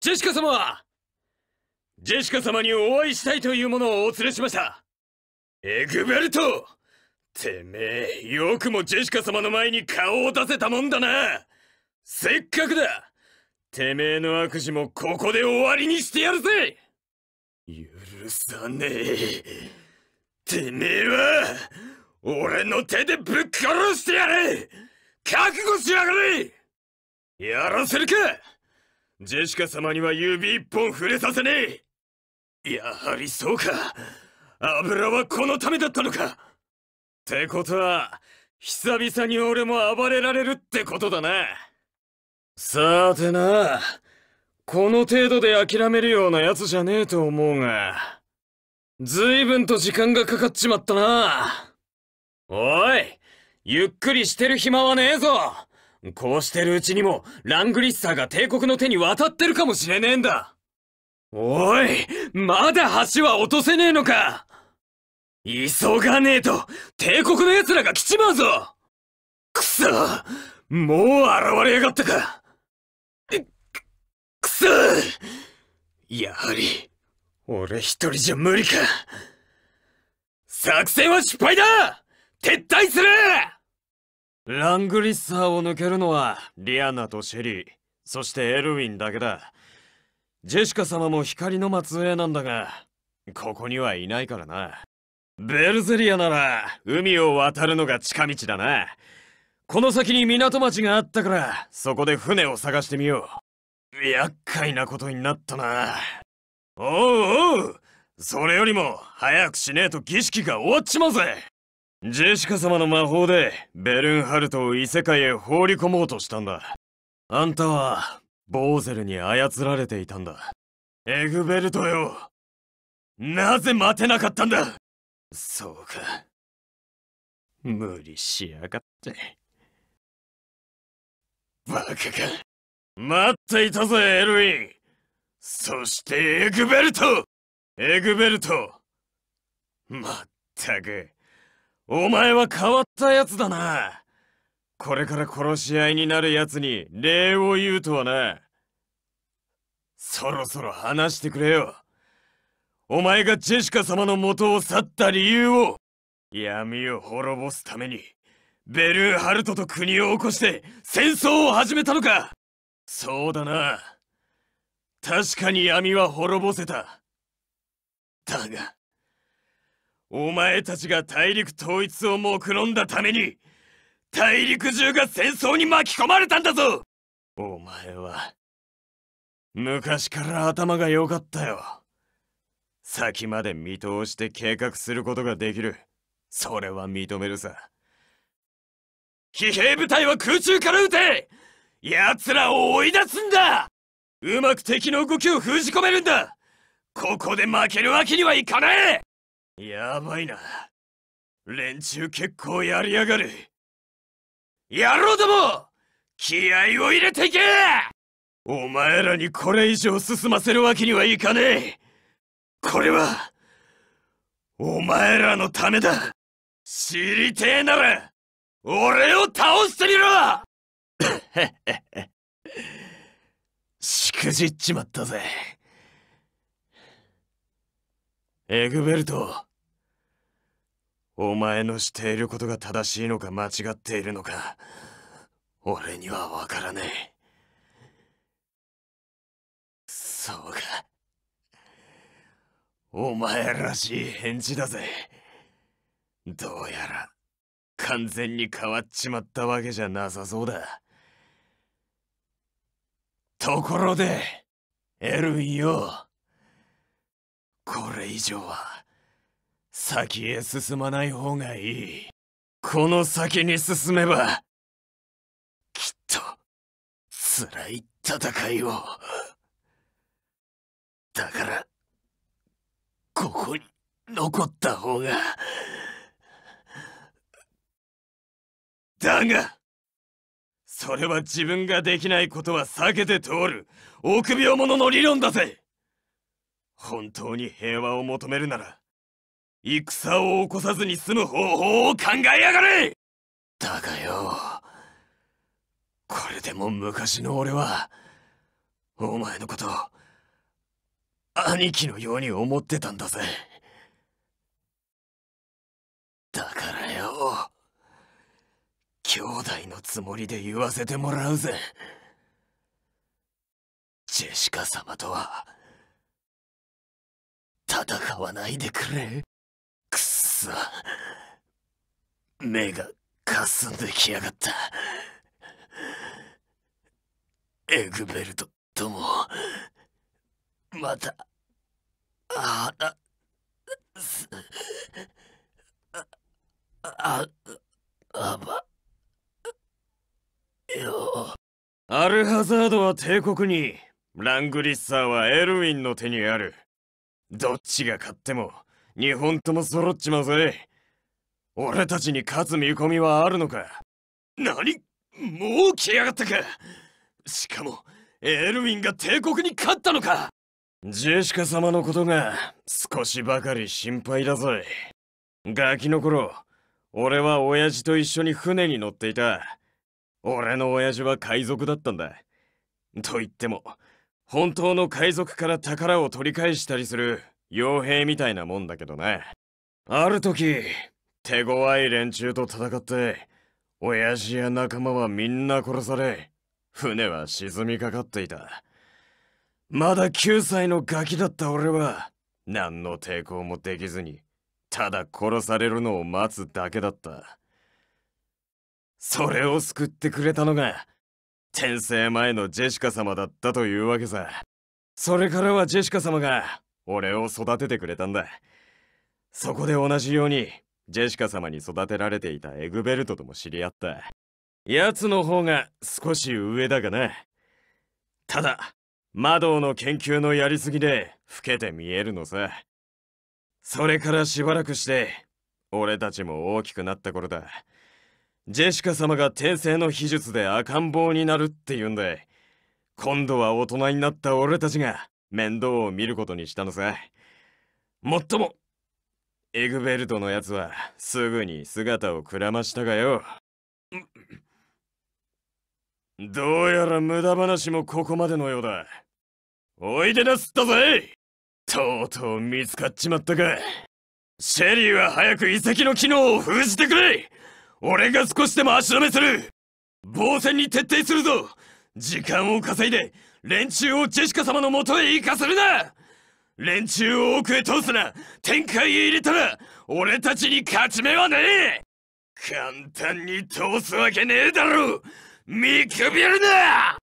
ジェシカ様ジェシカ様にお会いしたいというものをお連れしましたエグベルトてめえよくもジェシカ様の前に顔を出せたもんだなせっかくだてめえの悪事もここで終わりにしてやるぜ許さねえてめえは俺の手でぶっ殺してやれ覚悟しやがれやらせるかジェシカ様には指一本触れさせねえやはりそうか油はこのためだったのかってことは久々に俺も暴れられるってことだなさてなこの程度で諦めるようなやつじゃねえと思うが随分と時間がかかっちまったなおいゆっくりしてる暇はねえぞこうしてるうちにも、ラングリッサーが帝国の手に渡ってるかもしれねえんだおいまだ橋は落とせねえのか急がねえと、帝国の奴らが来ちまうぞくそもう現れやがったかく、くそやはり、俺一人じゃ無理か作戦は失敗だ撤退するラングリッサーを抜けるのはリアナとシェリーそしてエルウィンだけだジェシカ様も光の末裔なんだがここにはいないからなベルゼリアなら海を渡るのが近道だなこの先に港町があったからそこで船を探してみよう厄介なことになったなおうおうそれよりも早くしねえと儀式が終わっちまうぜジェシカ様の魔法でベルンハルトを異世界へ放り込もうとしたんだあんたはボーゼルに操られていたんだエグベルトよなぜ待てなかったんだそうか無理しやがってバカか待っていたぜエルインそしてエグベルトエグベルトまったくお前は変わったやつだな。これから殺し合いになるやつに礼を言うとはな。そろそろ話してくれよ。お前がジェシカ様の元を去った理由を闇を滅ぼすためにベルーハルトと国を起こして戦争を始めたのかそうだな確かに闇は滅ぼせただがお前たちが大陸統一を目論んだために大陸中が戦争に巻き込まれたんだぞお前は昔から頭が良かったよ先まで見通して計画することができるそれは認めるさ騎兵部隊は空中から撃て奴らを追い出すんだうまく敵の動きを封じ込めるんだここで負けるわけにはいかないやばいな。連中結構やりやがる。野郎ども気合を入れていけお前らにこれ以上進ませるわけにはいかねえこれは、お前らのためだ知りてえなら、俺を倒してみろしくじっちまったぜ。エグベルトお前のしていることが正しいのか間違っているのか俺にはわからねえそうかお前らしい返事だぜどうやら完全に変わっちまったわけじゃなさそうだところでエルウィンよこれ以上は先へ進まない方がいいこの先に進めばきっと辛い戦いをだからここに残った方がだがそれは自分ができないことは避けて通る臆病者の理論だぜ本当に平和を求めるなら戦を起こさずに済む方法を考えやがれだがよこれでも昔の俺はお前のこと兄貴のように思ってたんだぜだからよ兄弟のつもりで言わせてもらうぜジェシカ様とは戦わないでくれくっそ目がかすんできやがったエグベルトともまたああああばよアルハザードは帝国にラングリッサーはエルウィンの手にあるどっちが勝っても2本とも揃っちまうぜ俺たちに勝つ見込みはあるのか何もう来やがったかしかもエルウィンが帝国に勝ったのかジェシカ様のことが少しばかり心配だぜガキの頃俺は親父と一緒に船に乗っていた俺の親父は海賊だったんだと言っても本当の海賊から宝を取り返したりする傭兵みたいなもんだけどねある時手強い連中と戦って親父や仲間はみんな殺され船は沈みかかっていたまだ9歳のガキだった俺は何の抵抗もできずにただ殺されるのを待つだけだったそれを救ってくれたのが転生前のジェシカ様だったというわけさそれからはジェシカ様が俺を育ててくれたんだそこで同じようにジェシカ様に育てられていたエグベルトとも知り合った奴の方が少し上だがなただ魔導の研究のやりすぎで老けて見えるのさそれからしばらくして俺たちも大きくなった頃だジェシカ様が天性の秘術で赤ん坊になるって言うんで、今度は大人になった俺たちが面倒を見ることにしたのさ。もっとも、エグベルトのやつはすぐに姿をくらましたがよ。どうやら無駄話もここまでのようだ。おいでなすったぜとうとう見つかっちまったか。シェリーは早く遺跡の機能を封じてくれ俺が少しでも足止めする防戦に徹底するぞ時間を稼いで連中をジェシカ様のもとへ行かせるな連中を奥へ通すな展開へ入れたら俺たちに勝ち目はねえ簡単に通すわけねえだろ見くびるな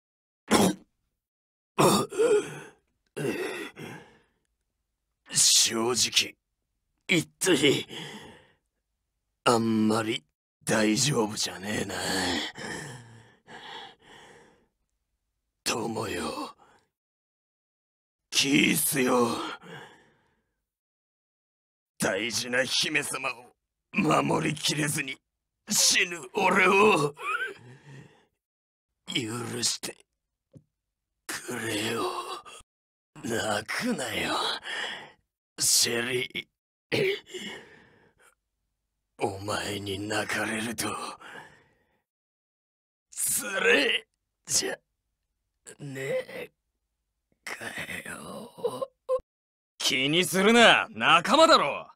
正直言ったあんまり大丈夫じゃねえな友よキースよ大事な姫様を守りきれずに死ぬ俺を許してくれよ泣くなよシェリーお前に泣かれるとつれじゃねえかよ気にするな仲間だろ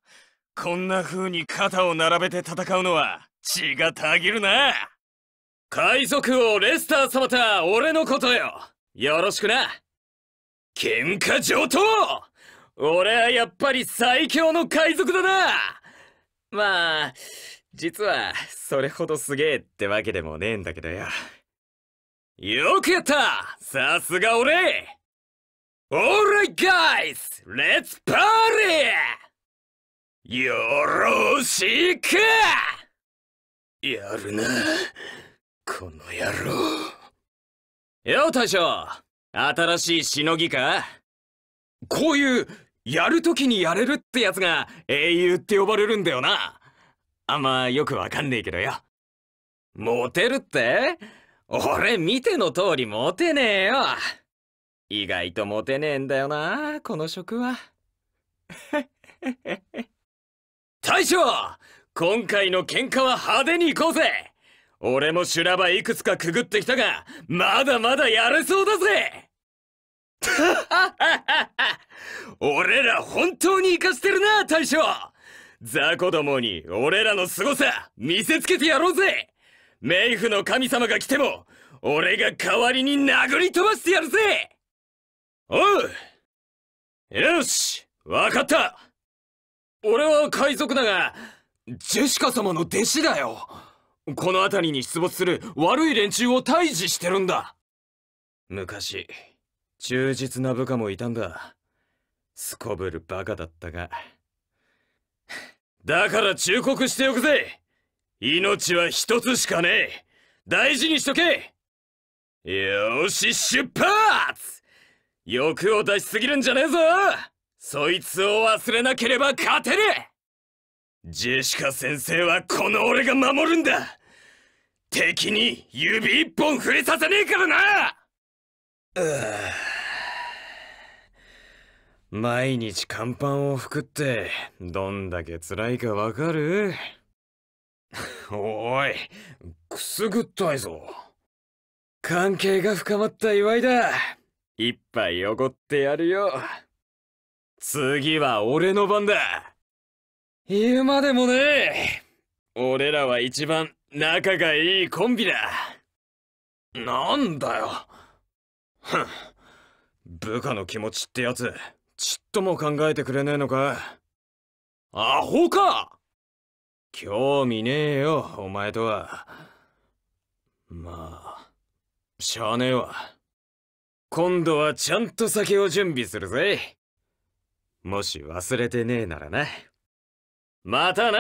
こんな風に肩を並べて戦うのは血がたぎるな海賊王レスター様とは俺のことよよろしくな喧嘩上等俺はやっぱり最強の海賊だなまあ、実は、それほどすげえってわけでもねえんだけどよ。よくやったさすが俺 Alright guys! Let's party! よろしくやるな、この野郎。よ、大将新しいしのぎかこういうやるときにやれるってやつが英雄って呼ばれるんだよな。あんまよくわかんねえけどよ。モテるって俺見ての通りモテねえよ。意外とモテねえんだよな、この職は。大将今回の喧嘩は派手に行こうぜ俺も修羅場いくつかくぐってきたが、まだまだやれそうだぜ 俺ら本当に活かしてるな、大将雑魚どもに俺らの凄さ見せつけてやろうぜ冥府の神様が来ても、俺が代わりに殴り飛ばしてやるぜおうよし、わかった俺は海賊だが、ジェシカ様の弟子だよこの辺りに出没する悪い連中を退治してるんだ昔、忠実な部下もいたんだすこぶるバカだったがだから忠告しておくぜ命は一つしかねえ大事にしとけよし出発欲を出しすぎるんじゃねえぞそいつを忘れなければ勝てねジェシカ先生はこの俺が守るんだ敵に指一本触れさせねえからなう毎日乾板を拭くってどんだけ辛いかわかるおいくすぐったいぞ関係が深まった祝いだ一杯おごってやるよ次は俺の番だ言うまでもねえ俺らは一番仲がいいコンビだなんだよふん部下の気持ちってやつちっとも考えてくれねえのかアホか興味ねえよ、お前とは。まあ、しゃあねえわ。今度はちゃんと酒を準備するぜ。もし忘れてねえならな。またな